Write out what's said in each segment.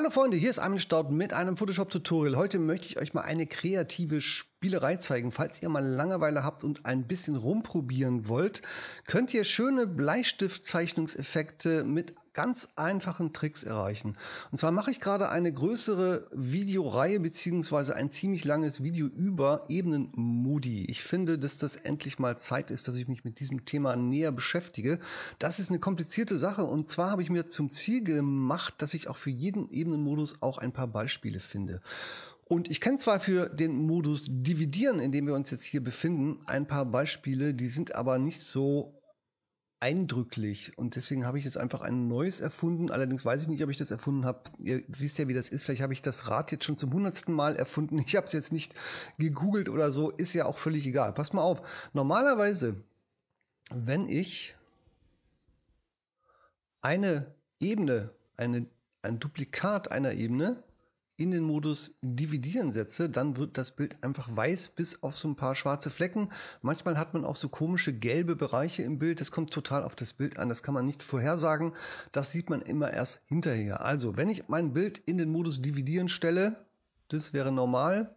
Hallo Freunde, hier ist Armin Staud mit einem Photoshop-Tutorial. Heute möchte ich euch mal eine kreative Spielerei zeigen. Falls ihr mal Langeweile habt und ein bisschen rumprobieren wollt, könnt ihr schöne Bleistiftzeichnungseffekte mit ganz einfachen Tricks erreichen. Und zwar mache ich gerade eine größere Videoreihe beziehungsweise ein ziemlich langes Video über Ebenenmodi. Ich finde, dass das endlich mal Zeit ist, dass ich mich mit diesem Thema näher beschäftige. Das ist eine komplizierte Sache und zwar habe ich mir zum Ziel gemacht, dass ich auch für jeden Ebenenmodus auch ein paar Beispiele finde. Und ich kenne zwar für den Modus Dividieren, in dem wir uns jetzt hier befinden, ein paar Beispiele, die sind aber nicht so eindrücklich und deswegen habe ich jetzt einfach ein neues erfunden. Allerdings weiß ich nicht, ob ich das erfunden habe. Ihr wisst ja, wie das ist. Vielleicht habe ich das Rad jetzt schon zum hundertsten Mal erfunden. Ich habe es jetzt nicht gegoogelt oder so. Ist ja auch völlig egal. Passt mal auf. Normalerweise, wenn ich eine Ebene, eine, ein Duplikat einer Ebene in den Modus Dividieren setze, dann wird das Bild einfach weiß bis auf so ein paar schwarze Flecken. Manchmal hat man auch so komische gelbe Bereiche im Bild. Das kommt total auf das Bild an. Das kann man nicht vorhersagen. Das sieht man immer erst hinterher. Also, wenn ich mein Bild in den Modus Dividieren stelle, das wäre normal.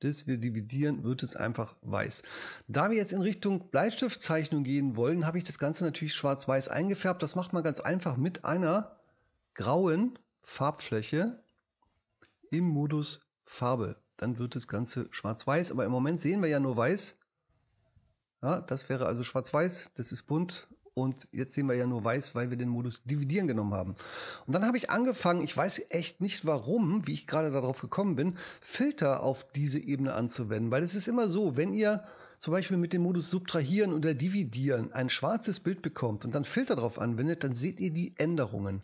Das wir dividieren, wird es einfach weiß. Da wir jetzt in Richtung Bleistiftzeichnung gehen wollen, habe ich das Ganze natürlich schwarz-weiß eingefärbt. Das macht man ganz einfach mit einer grauen Farbfläche im Modus Farbe. Dann wird das Ganze schwarz-weiß, aber im Moment sehen wir ja nur weiß. Ja, das wäre also schwarz-weiß, das ist bunt und jetzt sehen wir ja nur weiß, weil wir den Modus Dividieren genommen haben. Und dann habe ich angefangen, ich weiß echt nicht warum, wie ich gerade darauf gekommen bin, Filter auf diese Ebene anzuwenden. Weil es ist immer so, wenn ihr zum Beispiel mit dem Modus Subtrahieren oder Dividieren ein schwarzes Bild bekommt und dann Filter drauf anwendet, dann seht ihr die Änderungen.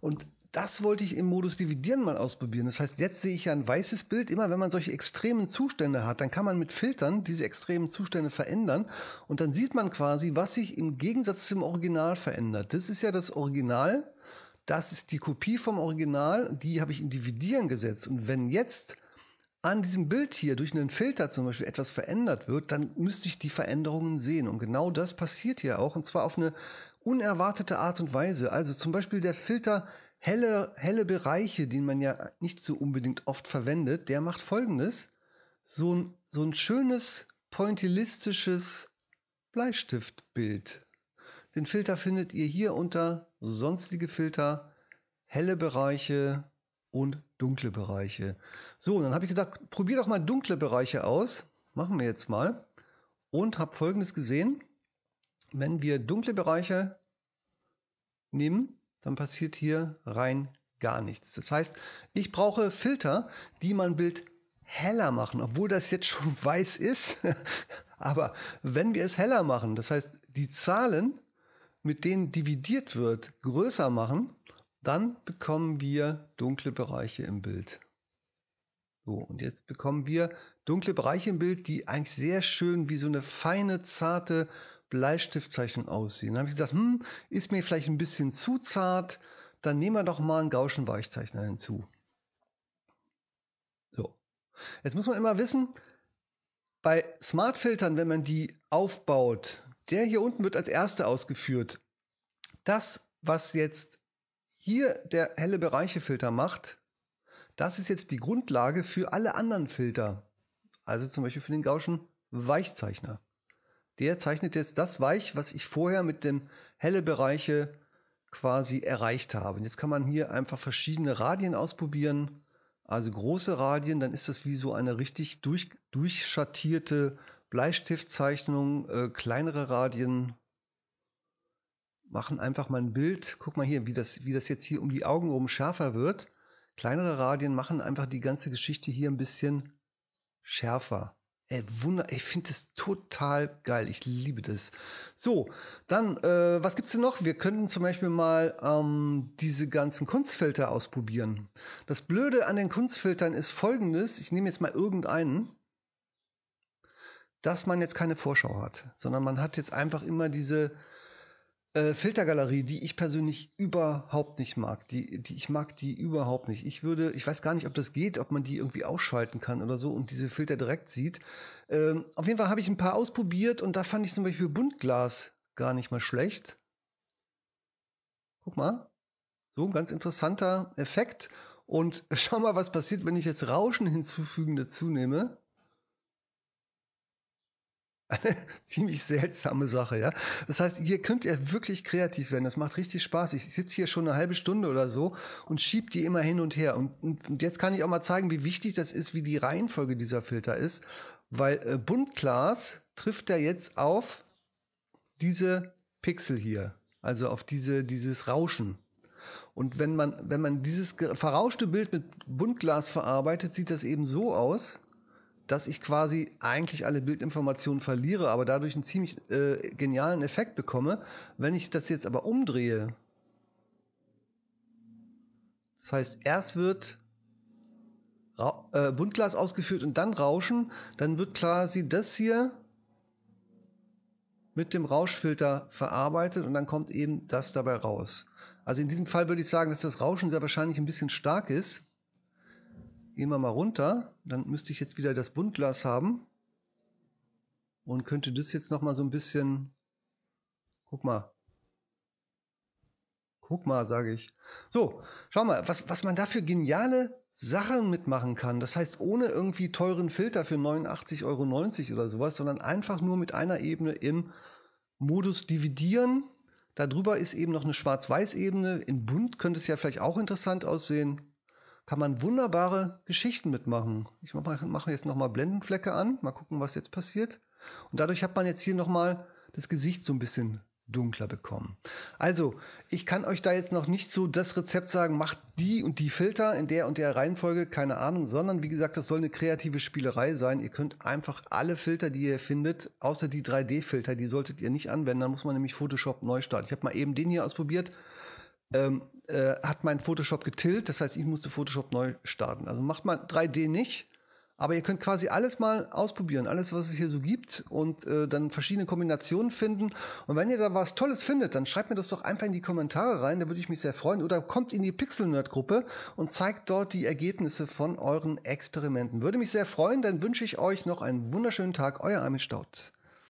Und das wollte ich im Modus Dividieren mal ausprobieren. Das heißt, jetzt sehe ich ja ein weißes Bild. Immer wenn man solche extremen Zustände hat, dann kann man mit Filtern diese extremen Zustände verändern und dann sieht man quasi, was sich im Gegensatz zum Original verändert. Das ist ja das Original. Das ist die Kopie vom Original. Die habe ich in Dividieren gesetzt. Und wenn jetzt an diesem Bild hier durch einen Filter zum Beispiel etwas verändert wird, dann müsste ich die Veränderungen sehen. Und genau das passiert hier auch. Und zwar auf eine unerwartete Art und Weise. Also zum Beispiel der Filter helle, helle Bereiche, den man ja nicht so unbedingt oft verwendet, der macht folgendes. So ein, so ein schönes, pointillistisches Bleistiftbild. Den Filter findet ihr hier unter sonstige Filter, helle Bereiche und dunkle Bereiche. So, dann habe ich gesagt, probier doch mal dunkle Bereiche aus. Machen wir jetzt mal. Und habe folgendes gesehen. Wenn wir dunkle Bereiche nehmen, dann passiert hier rein gar nichts. Das heißt, ich brauche Filter, die mein Bild heller machen, obwohl das jetzt schon weiß ist. Aber wenn wir es heller machen, das heißt, die Zahlen, mit denen dividiert wird, größer machen, dann bekommen wir dunkle Bereiche im Bild. So, und jetzt bekommen wir dunkle Bereiche im Bild, die eigentlich sehr schön wie so eine feine, zarte Bleistiftzeichnung aussehen. Dann habe ich gesagt, hm, ist mir vielleicht ein bisschen zu zart, dann nehmen wir doch mal einen Gauschen Weichzeichner hinzu. So. Jetzt muss man immer wissen, bei Smartfiltern, wenn man die aufbaut, der hier unten wird als erste ausgeführt. Das, was jetzt hier der helle Bereiche-Filter macht, das ist jetzt die Grundlage für alle anderen Filter. Also zum Beispiel für den Gauschen Weichzeichner. Der zeichnet jetzt das weich, was ich vorher mit den helle Bereiche quasi erreicht habe. Und jetzt kann man hier einfach verschiedene Radien ausprobieren. Also große Radien, dann ist das wie so eine richtig durch, durchschattierte Bleistiftzeichnung. Äh, kleinere Radien machen einfach mal ein Bild. Guck mal hier, wie das, wie das jetzt hier um die Augen rum schärfer wird. Kleinere Radien machen einfach die ganze Geschichte hier ein bisschen schärfer. Ey, Wunder, ich finde das total geil. Ich liebe das. So, dann, äh, was gibt's denn noch? Wir könnten zum Beispiel mal ähm, diese ganzen Kunstfilter ausprobieren. Das Blöde an den Kunstfiltern ist folgendes: Ich nehme jetzt mal irgendeinen, dass man jetzt keine Vorschau hat, sondern man hat jetzt einfach immer diese äh, Filtergalerie, die ich persönlich überhaupt nicht mag. Die, die, ich mag die überhaupt nicht. Ich würde, ich weiß gar nicht, ob das geht, ob man die irgendwie ausschalten kann oder so und diese Filter direkt sieht. Ähm, auf jeden Fall habe ich ein paar ausprobiert und da fand ich zum Beispiel Buntglas gar nicht mal schlecht. Guck mal. So ein ganz interessanter Effekt. Und schau mal, was passiert, wenn ich jetzt Rauschen hinzufügen dazu nehme eine ziemlich seltsame Sache, ja. Das heißt, hier könnt ihr wirklich kreativ werden. Das macht richtig Spaß. Ich sitze hier schon eine halbe Stunde oder so und schiebe die immer hin und her. Und, und, und jetzt kann ich auch mal zeigen, wie wichtig das ist, wie die Reihenfolge dieser Filter ist, weil äh, Buntglas trifft ja jetzt auf diese Pixel hier, also auf diese, dieses Rauschen. Und wenn man, wenn man dieses verrauschte Bild mit Buntglas verarbeitet, sieht das eben so aus, dass ich quasi eigentlich alle Bildinformationen verliere, aber dadurch einen ziemlich äh, genialen Effekt bekomme. Wenn ich das jetzt aber umdrehe, das heißt, erst wird Ra äh, Buntglas ausgeführt und dann Rauschen, dann wird quasi das hier mit dem Rauschfilter verarbeitet und dann kommt eben das dabei raus. Also in diesem Fall würde ich sagen, dass das Rauschen sehr wahrscheinlich ein bisschen stark ist. Gehen wir mal runter. Dann müsste ich jetzt wieder das Buntglas haben. Und könnte das jetzt nochmal so ein bisschen... Guck mal. Guck mal, sage ich. So, schau mal, was, was man da für geniale Sachen mitmachen kann. Das heißt, ohne irgendwie teuren Filter für 89,90 Euro oder sowas, sondern einfach nur mit einer Ebene im Modus dividieren. Darüber ist eben noch eine Schwarz-Weiß-Ebene. In bunt könnte es ja vielleicht auch interessant aussehen kann man wunderbare Geschichten mitmachen. Ich mache mach jetzt nochmal Blendenflecke an, mal gucken, was jetzt passiert. Und dadurch hat man jetzt hier nochmal das Gesicht so ein bisschen dunkler bekommen. Also, ich kann euch da jetzt noch nicht so das Rezept sagen, macht die und die Filter in der und der Reihenfolge, keine Ahnung, sondern wie gesagt, das soll eine kreative Spielerei sein. Ihr könnt einfach alle Filter, die ihr findet, außer die 3D-Filter, die solltet ihr nicht anwenden, dann muss man nämlich Photoshop neu starten. Ich habe mal eben den hier ausprobiert, ähm, äh, hat mein Photoshop getilgt. Das heißt, ich musste Photoshop neu starten. Also macht mal 3D nicht. Aber ihr könnt quasi alles mal ausprobieren, alles, was es hier so gibt und äh, dann verschiedene Kombinationen finden. Und wenn ihr da was Tolles findet, dann schreibt mir das doch einfach in die Kommentare rein, da würde ich mich sehr freuen. Oder kommt in die Pixel Nerd Gruppe und zeigt dort die Ergebnisse von euren Experimenten. Würde mich sehr freuen, dann wünsche ich euch noch einen wunderschönen Tag. Euer Armin Staudt.